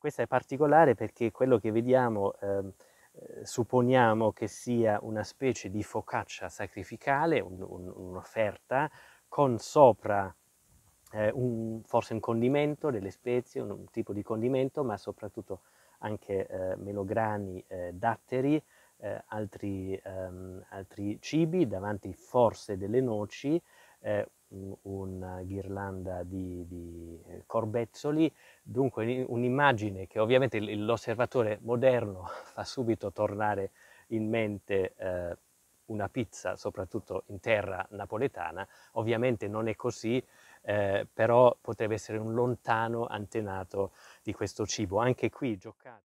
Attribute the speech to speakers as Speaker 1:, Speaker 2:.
Speaker 1: Questa è
Speaker 2: particolare perché quello che vediamo ehm, eh, supponiamo che sia una specie
Speaker 3: di focaccia sacrificale, un, un, un'offerta, con sopra eh, un, forse un condimento, delle spezie, un, tipo di condimento, ma soprattutto anche eh, melograni, eh, datteri, eh, altri, ehm, altri, cibi, davanti forse delle noci, eh, una eh, ghirlanda di, di eh, corbezzoli, dunque un'immagine che ovviamente l'osservatore moderno fa subito tornare in mente eh, una pizza, soprattutto in terra napoletana, ovviamente non è così,
Speaker 2: eh, però potrebbe essere un lontano antenato di questo cibo. Anche qui
Speaker 4: giocare.